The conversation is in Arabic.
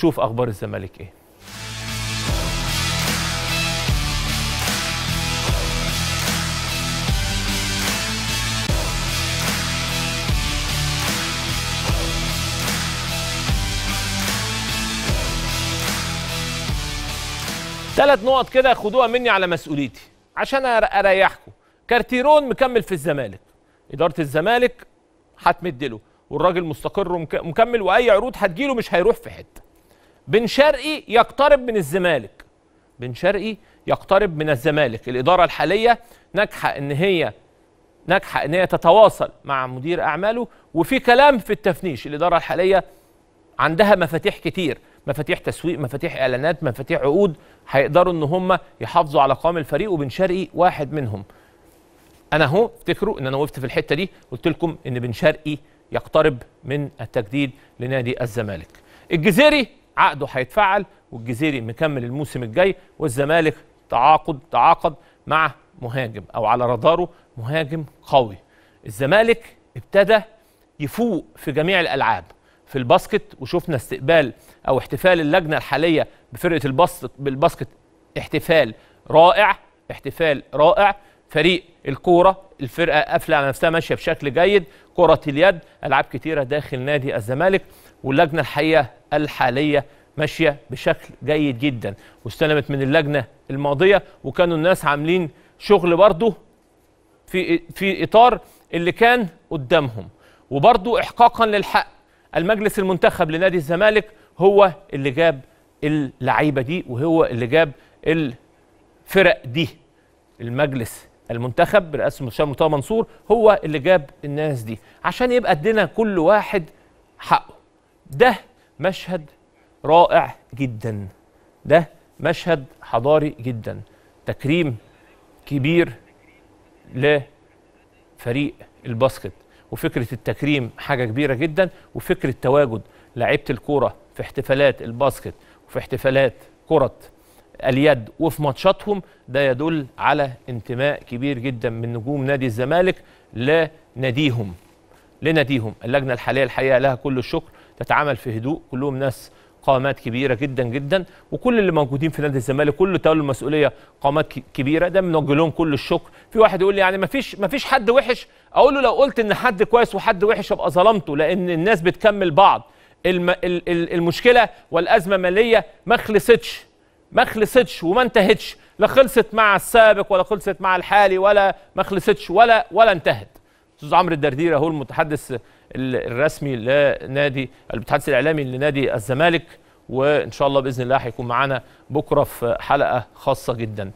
شوف اخبار الزمالك ايه ثلاث نقط كده خدوها مني على مسؤوليتي عشان اريحكم كارتيرون مكمل في الزمالك اداره الزمالك هتمدله والراجل مستقر ومكمل واي عروض هتجيله مش هيروح في حته بن شرقي يقترب من الزمالك بن شرقي يقترب من الزمالك الإدارة الحالية ناجحة إن هي ناجحة إن هي تتواصل مع مدير أعماله وفي كلام في التفنيش الإدارة الحالية عندها مفاتيح كتير مفاتيح تسويق مفاتيح إعلانات مفاتيح عقود هيقدروا إن هم يحافظوا على قوام الفريق وبن شرقي واحد منهم أنا أهو افتكروا إن أنا وقفت في الحتة دي قلت لكم إن بن شرقي يقترب من التجديد لنادي الزمالك الجزيري عقده هيتفعل والجزيري مكمل الموسم الجاي والزمالك تعاقد تعاقد مع مهاجم او على راداره مهاجم قوي الزمالك ابتدى يفوق في جميع الالعاب في الباسكت وشفنا استقبال او احتفال اللجنه الحاليه بفرقه الباسكت بالباسكت احتفال رائع احتفال رائع فريق الكوره الفرقه قافله على نفسها ماشيه بشكل جيد كره اليد العاب كتيره داخل نادي الزمالك واللجنه الحقيقه الحاليه ماشيه بشكل جيد جدا واستلمت من اللجنه الماضيه وكانوا الناس عاملين شغل برضه في في اطار اللي كان قدامهم وبرضه احقاقا للحق المجلس المنتخب لنادي الزمالك هو اللي جاب اللعيبه دي وهو اللي جاب الفرق دي المجلس المنتخب برئاسه المستشار مرتضى منصور هو اللي جاب الناس دي عشان يبقى ادينا كل واحد حقه ده مشهد رائع جدا ده مشهد حضاري جدا تكريم كبير لفريق الباسكت وفكره التكريم حاجه كبيره جدا وفكره تواجد لعيبه الكوره في احتفالات الباسكت وفي احتفالات كره اليد وفي ماتشاتهم ده يدل على انتماء كبير جدا من نجوم نادي الزمالك لناديهم لناديهم اللجنه الحاليه الحقيقه لها كل الشكر تتعامل في هدوء كلهم ناس قامات كبيره جدا جدا وكل اللي موجودين في نادي الزمالك كل تولوا المسؤوليه قامات كبيره ده بنوجه لهم كل الشكر في واحد يقول لي يعني ما فيش ما فيش حد وحش اقول له لو قلت ان حد كويس وحد وحش ابقى ظلمته لان الناس بتكمل بعض الم... المشكله والازمه ماليه ما خلصتش ما خلصتش وما انتهتش لا خلصت مع السابق ولا خلصت مع الحالي ولا ما خلصتش ولا ولا انتهت استاذ عمرو الدردير اهو المتحدث الرسمي لنادي المتحدث الاعلامي لنادي الزمالك وان شاء الله باذن الله هيكون معانا بكره في حلقه خاصه جدا